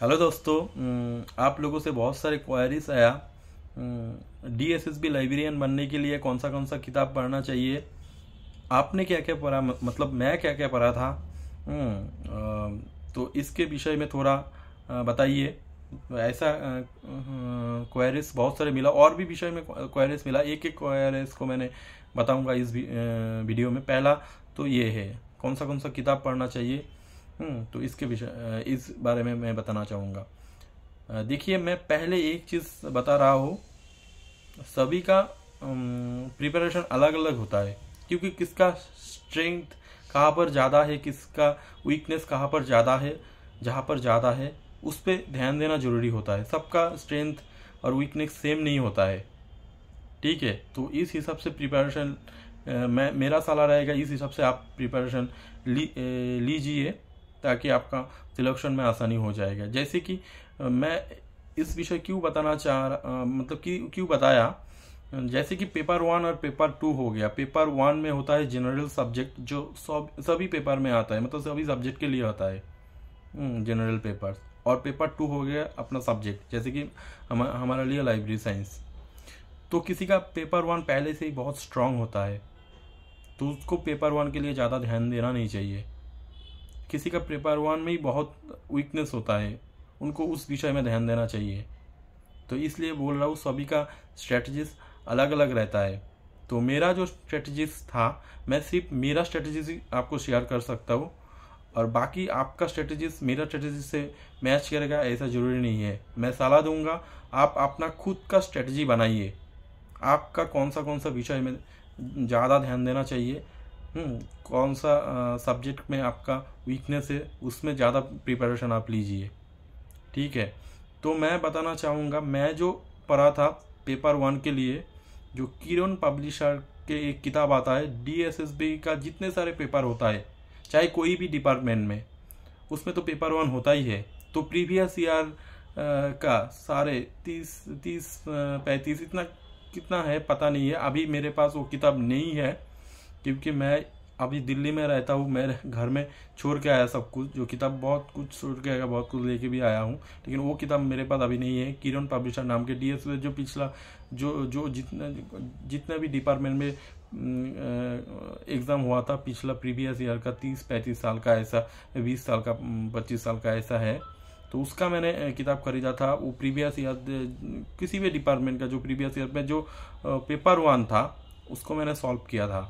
hello दोस्तों आप लोगों से बहुत सारे क्वायरीज आया D S S B librarian बनने के लिए कौन सा कौन सा किताब पढ़ना चाहिए आपने क्या क्या पढ़ा मतलब मैं क्या क्या पढ़ा था तो इसके विषय में थोड़ा बताइए ऐसा क्वायरीज बहुत सारे मिला और भी विषय में क्वायरीज मिला एक एक क्वायरीज को मैंने बताऊंगा इस वीडियो में पहला तो ये है कौन सा कौन सा किताब पढ़ना चाहिए हम्म, तो इसके विषय इस बारे में मैं बताना चाहूँगा देखिए मैं पहले एक चीज़ बता रहा हूँ सभी का प्रिपरेशन अलग अलग होता है क्योंकि किसका स्ट्रेंथ कहाँ पर ज़्यादा है किसका वीकनेस कहाँ पर ज़्यादा है जहाँ पर ज़्यादा है उस पर ध्यान देना जरूरी होता है सबका स्ट्रेंथ और वीकनेस सेम नहीं होता है ठीक है तो इस हिसाब से प्रिपरेशन मैं मेरा सलाह रहेगा इस हिसाब से आप प्रिपरेशन ली लीजिए ताकि आपका सिलेक्शन में आसानी हो जाएगा जैसे कि मैं इस विषय क्यों बताना चाह मतलब कि क्यों बताया जैसे कि पेपर वन और पेपर टू हो गया पेपर वन में होता है जनरल सब्जेक्ट जो सब सभी पेपर में आता है मतलब सभी सब्जेक्ट के लिए आता है जनरल हम्म, पेपर और पेपर टू हो गया अपना सब्जेक्ट जैसे कि हम हमारा लिए लाइब्रेरी साइंस तो किसी का पेपर वन पहले से ही बहुत स्ट्रांग होता है तो उसको पेपर वन के लिए ज़्यादा ध्यान देना नहीं चाहिए किसी का पेपर वन में ही बहुत वीकनेस होता है उनको उस विषय में ध्यान देना चाहिए तो इसलिए बोल रहा हूँ सभी का स्ट्रेटजिस अलग अलग रहता है तो मेरा जो स्ट्रेटजिस था मैं सिर्फ मेरा स्ट्रेटजिस आपको शेयर कर सकता हूँ और बाकी आपका स्ट्रेटजिस मेरा स्ट्रेटजी से मैच करेगा ऐसा जरूरी नहीं है मैं सलाह दूंगा आप अपना खुद का स्ट्रेटजी बनाइए आपका कौन सा कौन सा विषय में ज़्यादा ध्यान देना चाहिए हम्म, कौन सा सब्जेक्ट में आपका वीकनेस है उसमें ज़्यादा प्रिपरेशन आप लीजिए ठीक है तो मैं बताना चाहूँगा मैं जो पढ़ा था पेपर वन के लिए जो किरण पब्लिशर के एक किताब आता है डी का जितने सारे पेपर होता है चाहे कोई भी डिपार्टमेंट में उसमें तो पेपर वन होता ही है तो प्रीवियस ईयर का सारे तीस तीस पैंतीस इतना कितना है पता नहीं है अभी मेरे पास वो किताब नहीं है क्योंकि मैं अभी दिल्ली में रहता हूँ मैं घर में छोड़ के आया सब कुछ जो किताब बहुत कुछ छोड़ के आया बहुत कुछ लेके भी आया हूँ लेकिन वो किताब मेरे पास अभी नहीं है किरण पब्लिशर नाम के डी जो पिछला जो जो जितने जितने भी डिपार्टमेंट में एग्ज़ाम अं, अं, हुआ था पिछला प्रीवियस ईयर का तीस पैंतीस साल का ऐसा बीस साल का पच्चीस साल का ऐसा है तो उसका मैंने अं, किताब खरीदा था वो प्रीवियस ईयर किसी भी डिपार्टमेंट का जो प्रीवियस ईयर में जो पेपर वन था उसको मैंने सॉल्व किया था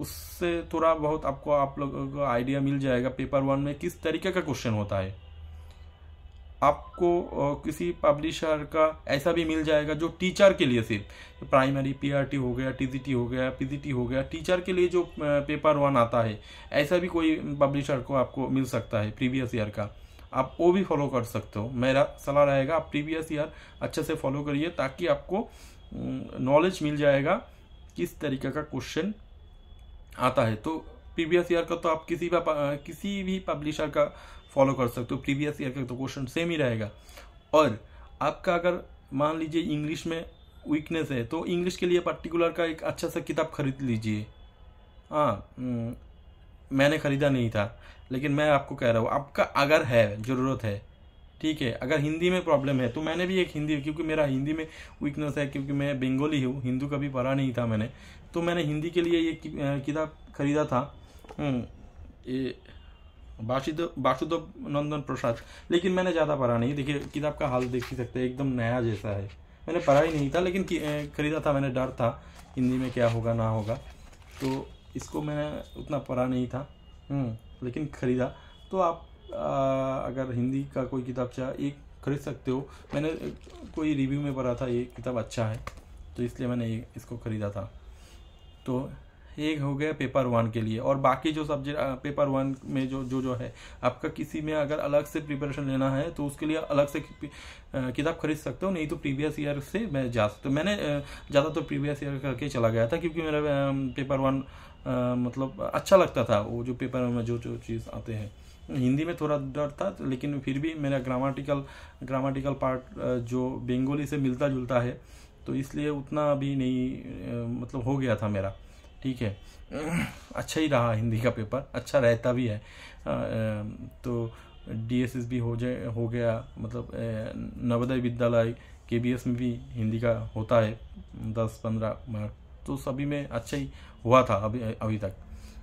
उससे थोड़ा बहुत आपको आप लोगों को आइडिया मिल जाएगा पेपर वन में किस तरीके का क्वेश्चन होता है आपको किसी पब्लिशर का ऐसा भी मिल जाएगा जो टीचर के लिए सिर्फ प्राइमरी पीआरटी हो गया टीजीटी हो गया पीजीटी हो गया टीचर के लिए जो पेपर वन आता है ऐसा भी कोई पब्लिशर को आपको मिल सकता है प्रीवियस ईयर का आप वो भी फॉलो कर सकते हो मेरा सलाह रहेगा आप प्रीवियस ईयर अच्छे से फॉलो करिए ताकि आपको नॉलेज मिल जाएगा किस तरीके का क्वेश्चन आता है तो प्रीवियस ईयर का तो आप किसी भी किसी भी पब्लिशर का फॉलो कर सकते हो प्रीवियस ईयर का तो क्वेश्चन सेम ही रहेगा और आपका अगर मान लीजिए इंग्लिश में वीकनेस है तो इंग्लिश के लिए पर्टिकुलर का एक अच्छा सा किताब खरीद लीजिए हाँ हम्म, मैंने ख़रीदा नहीं था लेकिन मैं आपको कह रहा हूँ आपका अगर है ज़रूरत है ठीक है अगर हिंदी में प्रॉब्लम है तो मैंने भी एक हिंदी क्योंकि मेरा हिंदी में वीकनेस है क्योंकि मैं बंगाली हूँ हिंदू कभी पढ़ा नहीं था मैंने तो मैंने हिंदी के लिए ये किताब खरीदा था हम्म, ये वासुदेव वासुदेव नंदन प्रसाद लेकिन मैंने ज़्यादा पढ़ा नहीं देखिए किताब का हाल देख ही सकते हैं एकदम नया जैसा है मैंने पढ़ा ही नहीं था लेकिन खरीदा था मैंने डर था हिंदी में क्या होगा ना होगा तो इसको मैंने उतना पढ़ा नहीं था हम्म, लेकिन खरीदा तो आप अगर हिंदी का कोई किताब चाहे अच्छा एक खरीद सकते हो मैंने कोई रिव्यू में पढ़ा था ये किताब अच्छा है तो इसलिए मैंने ये इसको ख़रीदा था तो एक हो गया पेपर वन के लिए और बाकी जो सब्जेक्ट पेपर वन में जो जो जो है आपका किसी में अगर अलग से प्रिपरेशन लेना है तो उसके लिए अलग से किताब खरीद सकते हो नहीं तो प्रीवियस ईयर से मैं जा सकता मैंने ज़्यादा तो प्रीवियस ईयर करके चला गया था क्योंकि मेरा पेपर वन आ, मतलब अच्छा लगता था वो जो पेपर में जो जो चीज़ आते हैं हिंदी में थोड़ा डर था लेकिन फिर भी मेरा ग्रामाटिकल ग्रामाटिकल पार्ट जो बंगाली से मिलता जुलता है तो इसलिए उतना अभी नहीं मतलब हो गया था मेरा ठीक है अच्छा ही रहा हिंदी का पेपर अच्छा रहता भी है तो डी एस एस भी हो जाए हो गया मतलब नवोदय विद्यालय के बी एस में भी हिंदी का होता है दस पंद्रह मार्क तो सभी में अच्छा ही हुआ था अभी अभी तक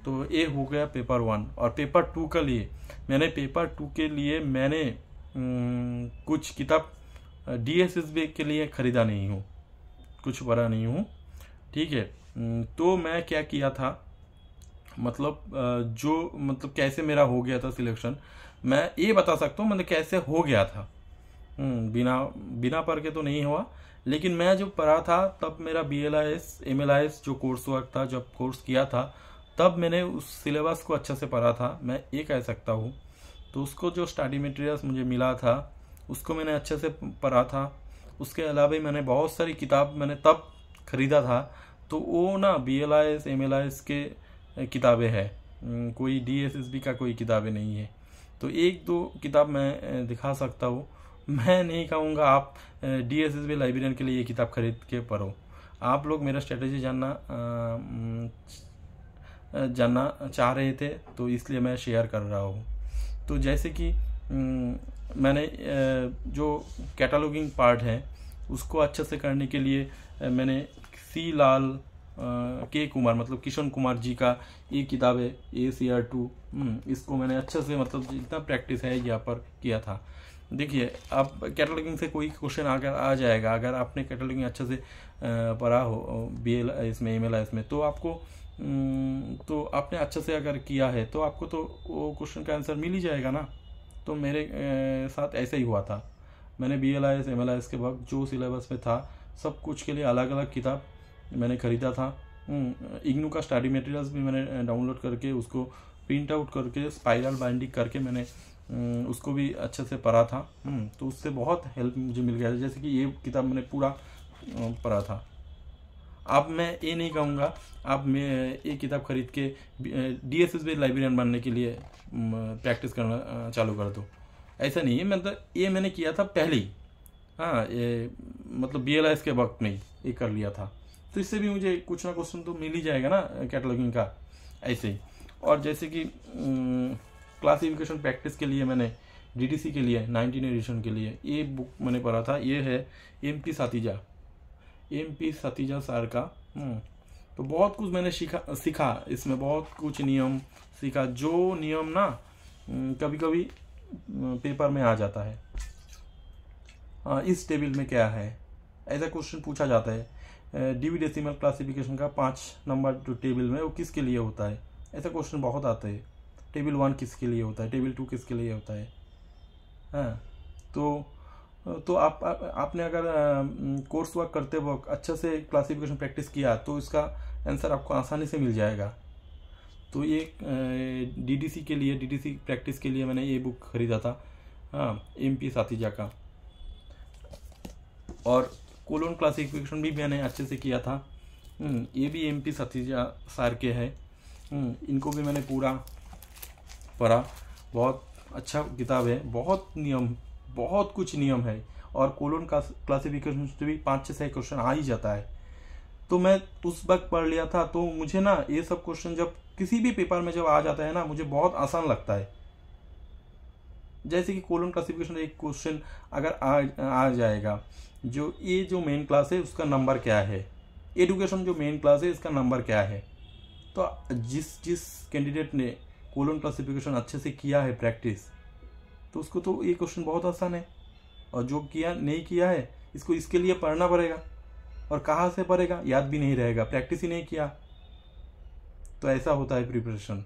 तो ये हो गया पेपर वन और पेपर टू के लिए मैंने पेपर टू के लिए मैंने कुछ किताब डी एस एस बी के लिए ख़रीदा नहीं हूँ कुछ पढ़ा नहीं हूँ ठीक है तो मैं क्या किया था मतलब जो मतलब कैसे मेरा हो गया था सिलेक्शन मैं ये बता सकता हूँ मतलब कैसे हो गया था बिना बिना पढ़ के तो नहीं हुआ लेकिन मैं जब पढ़ा था तब मेरा B L I S M L I S जो कोर्स वर्क था जब कोर्स किया था तब मैंने उस सिलेबस को अच्छे से पढ़ा था मैं ये कह सकता हूँ तो उसको जो स्टडी मटेरियल्स मुझे मिला था उसको मैंने अच्छे से पढ़ा था उसके अलावा मैंने बहुत सारी किताब मैंने तब ख़रीदा था तो वो ना B L I S M L I S के किताबें हैं कोई डी एस एस बी का कोई किताबें नहीं है तो एक दो किताब मैं दिखा सकता हूँ मैं नहीं कहूँगा आप D S S B librarian के लिए ये किताब खरीद के पढ़ो आप लोग मेरा स्ट्रेटजी जानना जानना चाह रहे थे तो इसलिए मैं शेयर कर रहा हूँ तो जैसे कि मैंने जो कैटलॉगिंग पार्ट है उसको अच्छे से करने के लिए मैंने सी लाल के कुमार मतलब किशन कुमार जी का ये किताब है ए सी आर टू इसको मैंने अच्छे से मतलब जितना प्रैक्टिस है यहाँ पर किया था देखिए आप कैटलॉगिंग से कोई क्वेश्चन अगर आ जाएगा अगर आपने कैटलॉगिंग अच्छे से पढ़ा हो बी एल इसमें एम एल इसमें तो आपको तो आपने अच्छे से अगर किया है तो आपको तो वो क्वेश्चन का आंसर मिल ही जाएगा ना तो मेरे साथ ऐसा ही हुआ था मैंने B L I S M L I S के वक्त जो सिलेबस में था सब कुछ के लिए अलग अलग किताब मैंने ख़रीदा था इग्नू का स्टडी मटेरियल्स भी मैंने डाउनलोड करके उसको प्रिंट आउट करके स्पाइरल बाइंडिंग करके मैंने हम्म, उसको भी अच्छे से पढ़ा था हम्म, तो उससे बहुत हेल्प मुझे मिल गया था जैसे कि ये किताब मैंने पूरा पढ़ा था अब मैं ये नहीं कहूँगा आप मैं ये किताब खरीद के डी एस एस लाइब्रेरियन बनने के लिए प्रैक्टिस करना चालू कर दो ऐसा नहीं है मतलब ये मैंने किया था पहले ही हाँ ये मतलब बी एल एस के वक्त में ही ये कर लिया था तो इससे भी मुझे कुछ ना कुछ तो मिल ही जाएगा ना कैटलॉगिंग का ऐसे ही और जैसे कि क्लासिफिकेशन प्रैक्टिस के लिए मैंने डीटीसी के लिए नाइनटीन एडिशन के लिए ये बुक मैंने पढ़ा था ये है M P Satija M P Satija sir का हम्म, तो बहुत कुछ मैंने सीखा सीखा इसमें बहुत कुछ नियम सीखा जो नियम ना कभी कभी पेपर में आ जाता है आ, इस टेबल में क्या है ऐसा क्वेश्चन पूछा जाता है डिविडेसिमल क्लासिफिकेशन का पाँच नंबर जो टेबल में वो किसके लिए होता है ऐसा क्वेश्चन बहुत आते हैं टेबल वन किसके लिए होता है टेबल टू किसके लिए होता है हाँ तो तो आप, आप आपने अगर कोर्स वर्क करते वक्त अच्छे से क्लासिफिकेशन प्रैक्टिस किया तो इसका आंसर आपको आसानी से मिल जाएगा तो ये डीडीसी के लिए डीडीसी प्रैक्टिस के लिए मैंने ये बुक खरीदा था हाँ एम पी साथीजा का और कोलोन क्लासिफिकेशन भी मैंने अच्छे से किया था ये भी एम पी साथीजा सार के हैं इनको भी मैंने पूरा पढ़ा बहुत अच्छा किताब है बहुत नियम बहुत कुछ नियम है और कोलोन का क्लासिफिकेशन से भी पाँच छः सही क्वेश्चन आ ही जाता है तो मैं उस वक्त पढ़ लिया था तो मुझे ना ये सब क्वेश्चन जब किसी भी पेपर में जब आ जाता है ना मुझे बहुत आसान लगता है जैसे कि कोलोन क्लासिफिकेशन एक क्वेश्चन अगर आ, आ जाएगा जो ये जो मेन क्लास है उसका नंबर क्या है एडुकेशन जो मेन क्लास है इसका नंबर क्या है तो जिस जिस कैंडिडेट ने कोलन क्लासिफिकेशन अच्छे से किया है प्रैक्टिस तो उसको तो ये क्वेश्चन बहुत आसान है और जो किया नहीं किया है इसको इसके लिए पढ़ना पड़ेगा और कहाँ से पढ़ेगा याद भी नहीं रहेगा प्रैक्टिस ही नहीं किया तो ऐसा होता है प्रिपरेशन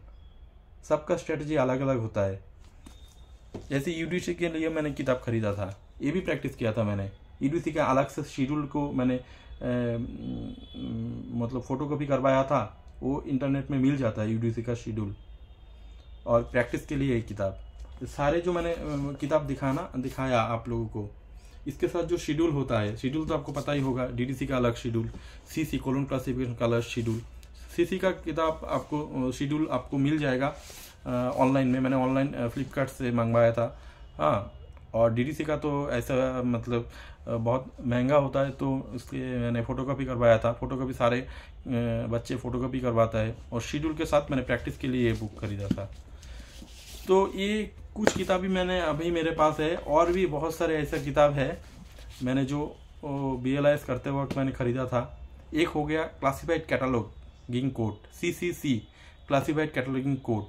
सबका स्ट्रेटजी अलग अलग होता है जैसे यूडीसी के लिए मैंने किताब खरीदा था ये भी प्रैक्टिस किया था मैंने यूडीसी का अलग से शेड्यूल को मैंने ए, मतलब फ़ोटोकॉपी करवाया था वो इंटरनेट में मिल जाता है यूडीसी का शेड्यूल और प्रैक्टिस के लिए एक किताब तो सारे जो मैंने किताब दिखाना दिखाया आप लोगों को इसके साथ जो शेड्यूल होता है शेड्यूल तो आपको पता ही होगा डीडीसी का अलग शेड्यूल सीसी कॉलोन क्लासिफिकेशन का अलग शेड्यूल सीसी का किताब आपको शेड्यूल आपको मिल जाएगा ऑनलाइन में मैंने ऑनलाइन फ्लिपकार्ट से मंगवाया था हाँ और डीडीसी का तो ऐसा मतलब बहुत महंगा होता है तो उसके मैंने फ़ोटोकॉपी करवाया था फ़ोटोकॉपी सारे बच्चे फ़ोटोकॉपी करवाता है और शेड्यूल के साथ मैंने प्रैक्टिस के लिए ये बुक खरीदा था तो ये कुछ किताबें मैंने अभी मेरे पास है और भी बहुत सारे ऐसे किताब है मैंने जो बी एल करते वक्त मैंने ख़रीदा था एक हो गया classified cataloguing code C C C classified cataloguing code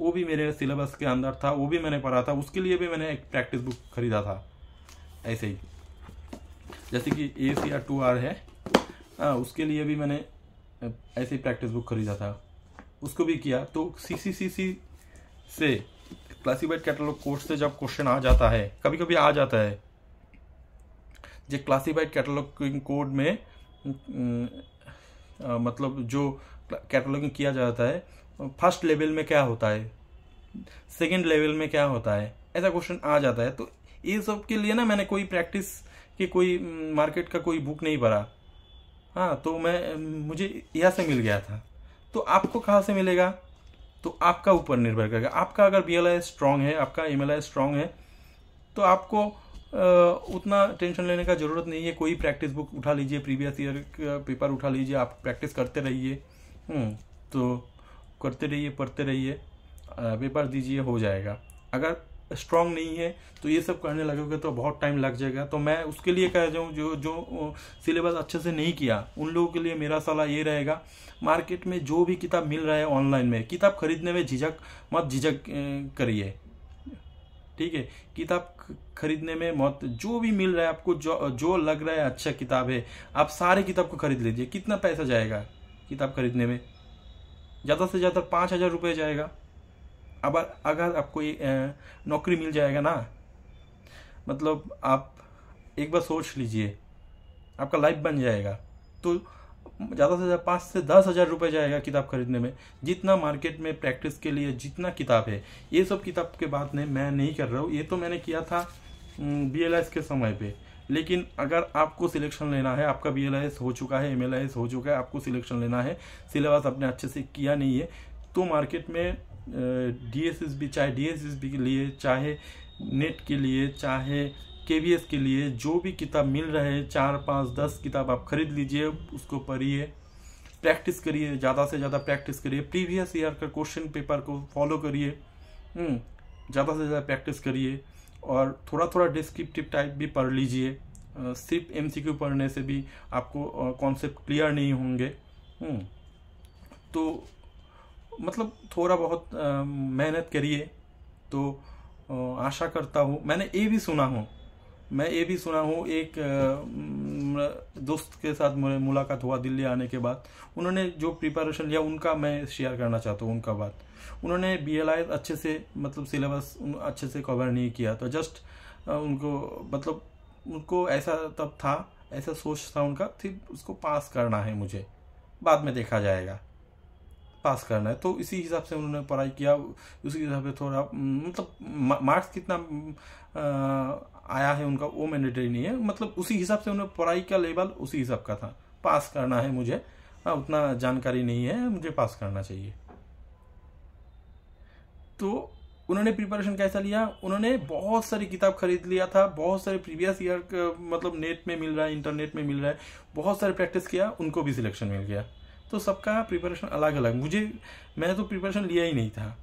वो भी मेरे सिलेबस के अंदर था वो भी मैंने पढ़ा था उसके लिए भी मैंने एक प्रैक्टिस बुक खरीदा था ऐसे ही जैसे कि A C R two R है आ, हाँ, उसके लिए भी मैंने ऐसे ही प्रैक्टिस बुक खरीदा था उसको भी किया तो सी सी सी सी से क्लासिफाइड कैटलॉग कोर्स से जब क्वेश्चन आ जाता है कभी कभी आ जाता है जो क्लासिफाइड कैटलॉगिंग कोड में मतलब जो कैटलॉगिंग किया जाता है फर्स्ट लेवल में क्या होता है सेकेंड लेवल में क्या होता है ऐसा क्वेश्चन आ जाता है तो ये सब के लिए ना मैंने कोई प्रैक्टिस की कोई मार्केट का कोई बुक नहीं पढ़ा हाँ तो मैं मुझे यहाँ से मिल गया था तो आपको कहाँ से मिलेगा तो आपका ऊपर निर्भर करेगा आपका अगर बी एल आई स्ट्रांग है आपका एम एल आई स्ट्रांग है तो आपको उतना टेंशन लेने का ज़रूरत नहीं है कोई प्रैक्टिस बुक उठा लीजिए प्रीवियस ईयर का पेपर उठा लीजिए आप प्रैक्टिस करते रहिए हम्म, तो करते रहिए पढ़ते रहिए पेपर दीजिए हो जाएगा अगर स्ट्रांग नहीं है तो ये सब करने लगोगे तो बहुत टाइम लग जाएगा तो मैं उसके लिए कह रहा हूँ जो जो सिलेबस अच्छे से नहीं किया उन लोगों के लिए मेरा सलाह ये रहेगा मार्केट में जो भी किताब मिल रहा है ऑनलाइन में किताब खरीदने में झिझक मत झिझक करिए ठीक है किताब खरीदने में मत जो भी मिल रहा है आपको जो जो लग रहा है अच्छा किताब है आप सारे किताब को खरीद लीजिए कितना पैसा जाएगा किताब खरीदने में ज़्यादा से ज़्यादा पाँच हज़ार रुपये जाएगा अब अगर आपको ये नौकरी मिल जाएगा ना मतलब आप एक बार सोच लीजिए आपका लाइफ बन जाएगा तो ज़्यादा से ज़्यादा पाँच से दस हज़ार रुपये जाएगा किताब खरीदने में जितना मार्केट में प्रैक्टिस के लिए जितना किताब है ये सब किताब के बाद में मैं नहीं कर रहा हूँ ये तो मैंने किया था बी के समय पे लेकिन अगर आपको सिलेक्शन लेना है आपका बी हो चुका है एम हो चुका है आपको सिलेक्शन लेना है सिलेबस आपने अच्छे से किया नहीं है तो मार्केट में डी चाहे डी के लिए चाहे नेट के लिए चाहे के के लिए जो भी किताब मिल रहे हैं चार पाँच दस किताब आप खरीद लीजिए उसको पढ़िए प्रैक्टिस करिए ज़्यादा से ज़्यादा प्रैक्टिस करिए प्रीवियस ईयर का क्वेश्चन पेपर को फॉलो करिए हम्म, ज़्यादा से ज़्यादा प्रैक्टिस करिए और थोड़ा थोड़ा डिस्क्रिप्टिव टाइप भी पढ़ लीजिए सिर्फ क्यू पढ़ने से भी आपको कॉन्सेप्ट क्लियर नहीं होंगे हम्म, तो मतलब थोड़ा बहुत मेहनत करिए तो आशा करता हूँ मैंने ये भी सुना हूँ मैं ये भी सुना हूँ एक दोस्त के साथ मुलाकात हुआ दिल्ली आने के बाद उन्होंने जो प्रिपरेशन लिया उनका मैं शेयर करना चाहता हूँ उनका बात उन्होंने बी एल आई अच्छे से मतलब सिलेबस अच्छे से कवर नहीं किया तो जस्ट उनको मतलब उनको ऐसा तब था ऐसा सोच था उनका फिर उसको पास करना है मुझे बाद में देखा जाएगा पास करना है तो इसी हिसाब से उन्होंने पढ़ाई किया उसी हिसाब से थोड़ा मतलब मार्क्स कितना आया है उनका वो मैंडेटरी नहीं है मतलब उसी हिसाब से उन्होंने पढ़ाई का लेवल उसी हिसाब का था पास करना है मुझे हाँ, उतना जानकारी नहीं है मुझे पास करना चाहिए तो उन्होंने प्रिपरेशन कैसा लिया उन्होंने बहुत सारी किताब खरीद लिया था बहुत सारे प्रीवियस ईयर मतलब नेट में मिल रहा है इंटरनेट में मिल रहा है बहुत सारे प्रैक्टिस किया उनको भी सिलेक्शन मिल गया तो सबका प्रिपरेशन अलग अलग मुझे मैंने तो प्रिपरेशन लिया ही नहीं था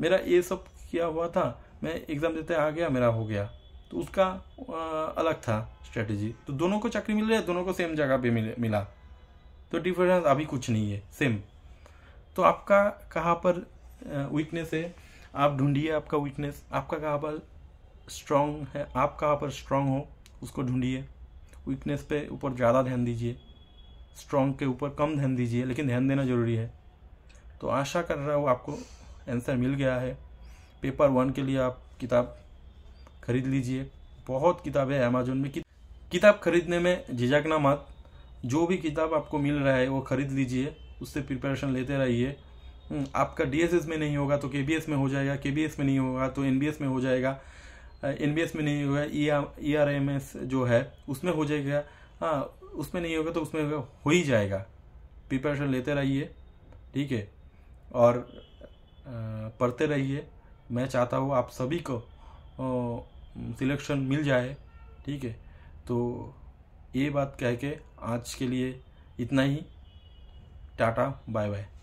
मेरा ये सब किया हुआ था मैं एग्ज़ाम देते आ गया मेरा हो गया तो उसका अलग था स्ट्रेटजी तो दोनों को चक्री मिल रही है दोनों को सेम जगह पे मिला तो डिफरेंस अभी कुछ नहीं है सेम तो आपका कहाँ पर वीकनेस है आप ढूंढिए आपका वीकनेस आपका कहाँ पर स्ट्रांग है आप कहाँ पर स्ट्रांग हो उसको ढूंढिए वीकनेस पे ऊपर ज़्यादा ध्यान दीजिए स्ट्रॉन्ग के ऊपर कम ध्यान दीजिए लेकिन ध्यान देना जरूरी है तो आशा कर रहा हूँ आपको आंसर मिल गया है पेपर वन के लिए आप किताब खरीद लीजिए बहुत किताबें है अमेजोन में किताब खरीदने में झिझकना मत जो भी किताब आपको मिल रहा है वो खरीद लीजिए उससे प्रिपरेशन लेते रहिए हम्म, आपका डीएसएस में नहीं होगा तो केबीएस में हो जाएगा केबीएस में नहीं होगा तो एनबीएस में हो जाएगा एनबीएस में नहीं होगा ई आर एम एस जो है उसमें हो जाएगा हाँ उसमें नहीं होगा तो उसमें हो ही जाएगा प्रिपरेशन लेते रहिए ठीक है और पढ़ते रहिए मैं चाहता हूँ आप सभी को सिलेक्शन मिल जाए ठीक है तो ये बात कह के आज के लिए इतना ही टाटा बाय बाय